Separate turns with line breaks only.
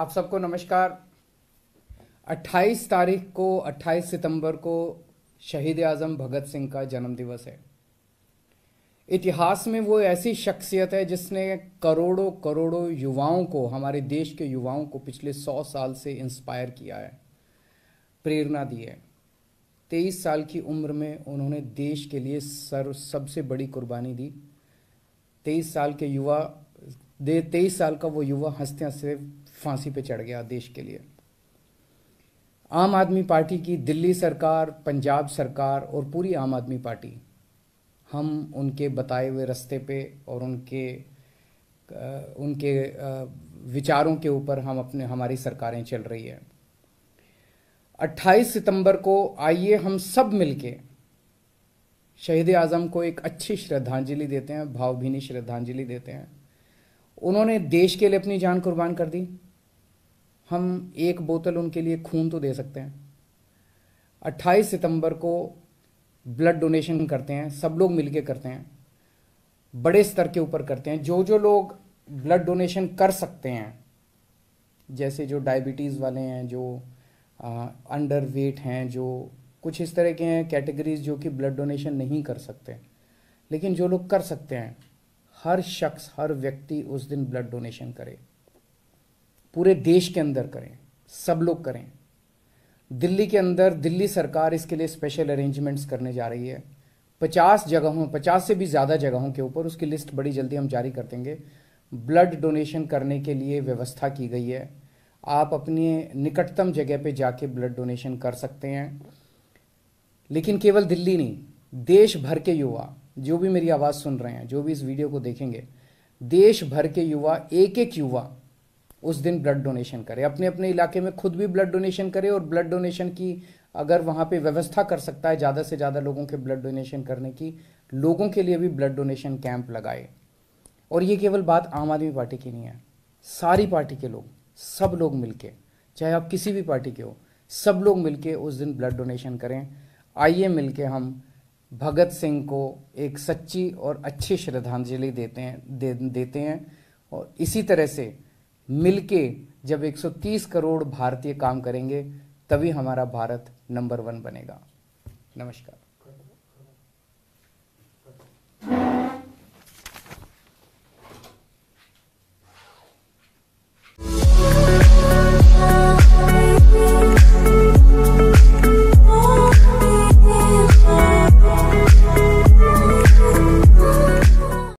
आप सबको नमस्कार 28 तारीख को 28 सितंबर को शहीद आज़म भगत सिंह का जन्मदिवस है इतिहास में वो ऐसी शख्सियत है जिसने करोड़ों करोड़ों युवाओं को हमारे देश के युवाओं को पिछले सौ साल से इंस्पायर किया है प्रेरणा दी है तेईस साल की उम्र में उन्होंने देश के लिए सर सबसे बड़ी कुर्बानी दी तेईस साल के युवा दे तेईस साल का वो युवा हंसते हंसते फांसी पे चढ़ गया देश के लिए आम आदमी पार्टी की दिल्ली सरकार पंजाब सरकार और पूरी आम आदमी पार्टी हम उनके बताए हुए रास्ते पे और उनके उनके विचारों के ऊपर हम अपने हमारी सरकारें चल रही है 28 सितंबर को आइए हम सब मिलके शहीद आज़म को एक अच्छी श्रद्धांजलि देते हैं भावभीनी श्रद्धांजलि देते हैं उन्होंने देश के लिए अपनी जान कुर्बान कर दी हम एक बोतल उनके लिए खून तो दे सकते हैं 28 सितंबर को ब्लड डोनेशन करते हैं सब लोग मिलके करते हैं बड़े स्तर के ऊपर करते हैं जो जो लोग ब्लड डोनेशन कर सकते हैं जैसे जो डायबिटीज़ वाले हैं जो अंडर वेट हैं जो कुछ इस तरह के हैं कैटेगरीज जो कि ब्लड डोनेशन नहीं कर सकते लेकिन जो लोग कर सकते हैं हर शख्स हर व्यक्ति उस दिन ब्लड डोनेशन करे पूरे देश के अंदर करें सब लोग करें दिल्ली के अंदर दिल्ली सरकार इसके लिए स्पेशल अरेंजमेंट्स करने जा रही है पचास जगहों पचास से भी ज़्यादा जगहों के ऊपर उसकी लिस्ट बड़ी जल्दी हम जारी कर देंगे ब्लड डोनेशन करने के लिए व्यवस्था की गई है आप अपने निकटतम जगह पे जाके ब्लड डोनेशन कर सकते हैं लेकिन केवल दिल्ली नहीं देश भर के युवा जो भी मेरी आवाज़ सुन रहे हैं जो भी इस वीडियो को देखेंगे देश भर के युवा एक एक युवा उस दिन ब्लड डोनेशन करे अपने अपने इलाके में खुद भी ब्लड डोनेशन करे और ब्लड डोनेशन की अगर वहाँ पे व्यवस्था कर सकता है ज़्यादा से ज़्यादा लोगों के ब्लड डोनेशन करने की लोगों के लिए भी ब्लड डोनेशन कैंप लगाए और ये केवल बात आम आदमी पार्टी की नहीं है सारी पार्टी के लोग सब लोग मिलके चाहे आप किसी भी पार्टी के हो सब लोग मिलके उस दिन ब्लड डोनेशन करें आइए मिलके हम भगत सिंह को एक सच्ची और अच्छी श्रद्धांजलि देते हैं दे, देते हैं और इसी तरह से मिलके जब 130 करोड़ भारतीय काम करेंगे तभी हमारा भारत नंबर वन बनेगा नमस्कार